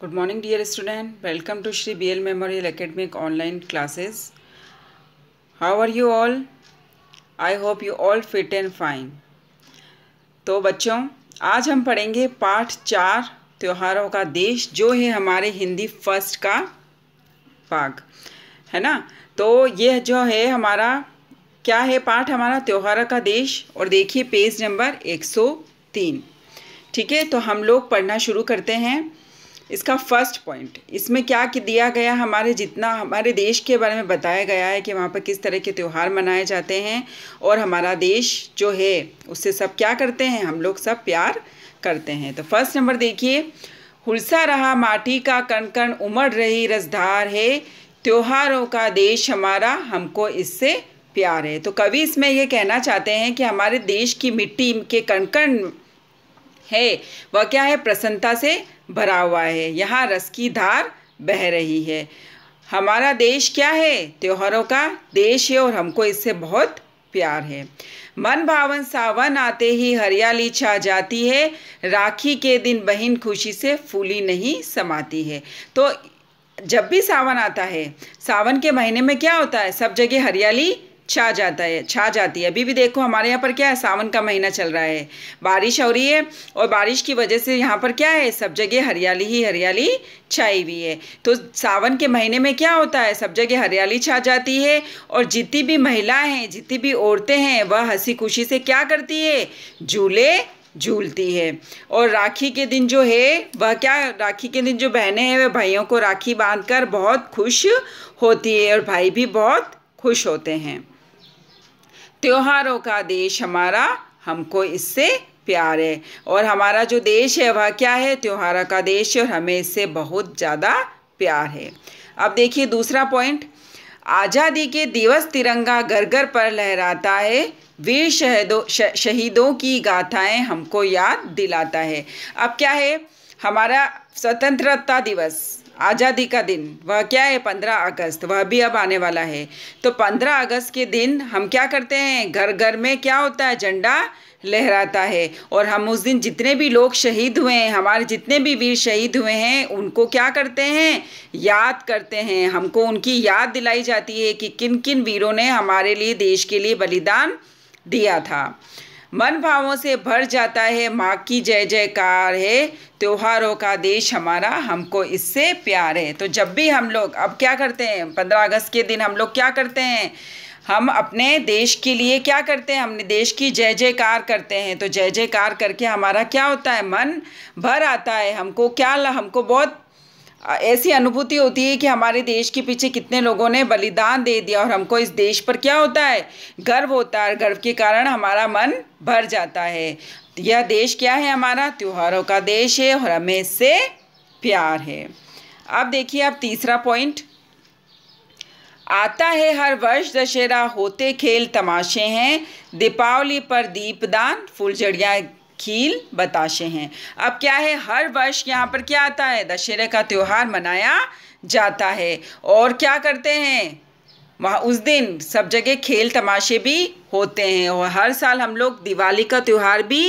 good morning dear student welcome to Shri B L memorial academic online classes how are you all I hope you all fit and fine तो बच्चों आज हम पढ़ेंगे पाठ चार त्योहारों का देश जो है हमारे हिंदी फर्स्ट का भाग है ना तो यह जो है हमारा क्या है पाठ हमारा त्योहारों का देश और देखिए पेज नंबर 103 ठीक है तो हम लोग पढ़ना शुरू करते हैं इसका फर्स्ट पॉइंट इसमें क्या कि दिया गया हमारे जितना हमारे देश के बारे में बताया गया है कि वहाँ पर किस तरह के त्यौहार मनाए जाते हैं और हमारा देश जो है उससे सब क्या करते हैं हम लोग सब प्यार करते हैं तो फर्स्ट नंबर देखिए हुलसा रहा माटी का कण कण उमड़ रही रसधार है त्योहारों का देश हमारा हमको इससे प्यार है तो कवि इसमें यह कहना चाहते हैं कि हमारे देश की मिट्टी के कण कण है वह क्या है प्रसन्नता से भरा हुआ है यहाँ रस की धार बह रही है हमारा देश क्या है त्योहारों का देश है और हमको इससे बहुत प्यार है मन भावन सावन आते ही हरियाली छा जाती है राखी के दिन बहन खुशी से फूली नहीं समाती है तो जब भी सावन आता है सावन के महीने में क्या होता है सब जगह हरियाली छा जाता है छा जाती है अभी भी देखो हमारे यहाँ पर क्या है सावन का महीना चल रहा है बारिश हो रही है और बारिश की वजह से यहाँ पर क्या है सब जगह हरियाली ही हरियाली छाई हुई है तो सावन के महीने में क्या होता है सब जगह हरियाली छा जाती है और जितनी भी महिलाएं हैं जितनी भी औरतें हैं वह हंसी खुशी से क्या करती है झूले झूलती है और राखी के दिन जो है वह क्या राखी के दिन जो बहनें हैं वह भाइयों को राखी बांधकर बहुत खुश होती है और भाई भी बहुत खुश होते हैं त्योहारों का देश हमारा हमको इससे प्यार है और हमारा जो देश है वह क्या है त्योहार का देश है और हमें इससे बहुत ज़्यादा प्यार है अब देखिए दूसरा पॉइंट आज़ादी के दिवस तिरंगा घर घर पर लहराता है वीर शहदों शहीदों की गाथाएं हमको याद दिलाता है अब क्या है हमारा स्वतंत्रता दिवस आज़ादी का दिन वह क्या है पंद्रह अगस्त वह भी अब आने वाला है तो पंद्रह अगस्त के दिन हम क्या करते हैं घर घर में क्या होता है झंडा लहराता है और हम उस दिन जितने भी लोग शहीद हुए हैं हमारे जितने भी वीर शहीद हुए हैं उनको क्या करते हैं याद करते हैं हमको उनकी याद दिलाई जाती है कि किन किन वीरों ने हमारे लिए देश के लिए बलिदान दिया था मन भावों से भर जाता है माँ की जय जयकार है त्योहारों का देश हमारा हमको इससे प्यार है तो जब भी हम लोग अब क्या करते हैं पंद्रह अगस्त के दिन हम लोग क्या करते हैं हम अपने देश के लिए क्या करते हैं हमने देश की जय जयकार करते हैं तो जय जयकार करके हमारा क्या होता है मन भर आता है हमको क्या हमको बहुत ऐसी अनुभूति होती है कि हमारे देश के पीछे कितने लोगों ने बलिदान दे दिया और हमको इस देश पर क्या होता है गर्व होता है गर्व के कारण हमारा मन भर जाता है यह देश क्या है हमारा त्योहारों का देश है और हमें इससे प्यार है अब देखिए अब तीसरा पॉइंट आता है हर वर्ष दशहरा होते खेल तमाशे हैं दीपावली पर दीपदान फुलझड़ियाँ खील बताशे हैं अब क्या है हर वर्ष यहाँ पर क्या आता है दशहरे का त्यौहार मनाया जाता है और क्या करते हैं वहाँ उस दिन सब जगह खेल तमाशे भी होते हैं और हर साल हम लोग दिवाली का त्यौहार भी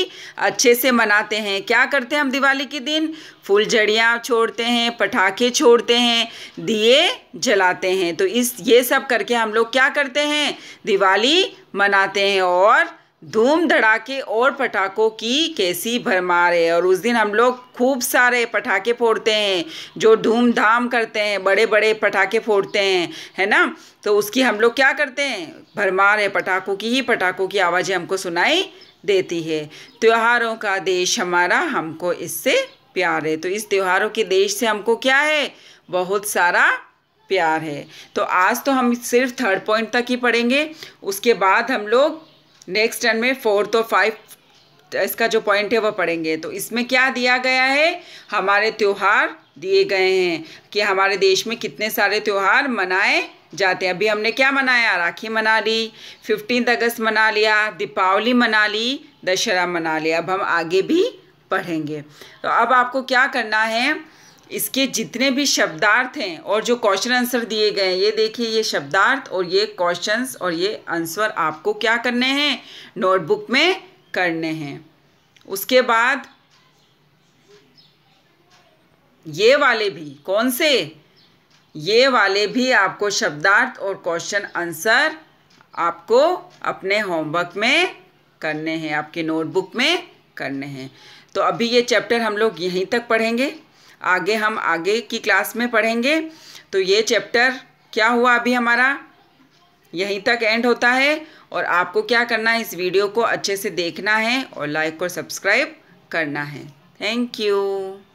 अच्छे से मनाते हैं क्या करते हैं हम दिवाली के दिन फुलझड़ियाँ छोड़ते हैं पटाखे छोड़ते हैं दिए जलाते हैं तो इस ये सब करके हम लोग क्या करते हैं दिवाली मनाते हैं और धूम धड़ाके और पटाखों की कैसी भरमार है और उस दिन हम लोग खूब सारे पटाखे फोड़ते हैं जो धूमधाम करते हैं बड़े बड़े पटाखे फोड़ते हैं है ना तो उसकी हम लोग क्या करते हैं भरमार है पटाखों की ही पटाखों की आवाज़ें हमको सुनाई देती है त्योहारों का देश हमारा हमको इससे प्यार है तो इस त्योहारों के देश से हमको क्या है बहुत सारा प्यार है तो आज तो हम सिर्फ थर्ड पॉइंट तक ही पढ़ेंगे उसके बाद हम लोग नेक्स्ट टर्न में फोर्थ और फाइव इसका जो पॉइंट है वह पढ़ेंगे तो इसमें क्या दिया गया है हमारे त्यौहार दिए गए हैं कि हमारे देश में कितने सारे त्यौहार मनाए जाते हैं अभी हमने क्या मनाया राखी मना ली फिफ्टीन अगस्त मना लिया दीपावली मना ली दशहरा मना लिया अब हम आगे भी पढ़ेंगे तो अब आपको क्या करना है इसके जितने भी शब्दार्थ हैं और जो क्वेश्चन आंसर दिए गए हैं ये देखिए ये शब्दार्थ और ये क्वेश्चंस और ये आंसर आपको क्या करने हैं नोटबुक में करने हैं उसके बाद ये वाले भी कौन से ये वाले भी आपको शब्दार्थ और क्वेश्चन आंसर आपको अपने होमवर्क में करने हैं आपके नोटबुक में करने हैं तो अभी ये चैप्टर हम लोग यहीं तक पढ़ेंगे आगे हम आगे की क्लास में पढ़ेंगे तो ये चैप्टर क्या हुआ अभी हमारा यहीं तक एंड होता है और आपको क्या करना है इस वीडियो को अच्छे से देखना है और लाइक और सब्सक्राइब करना है थैंक यू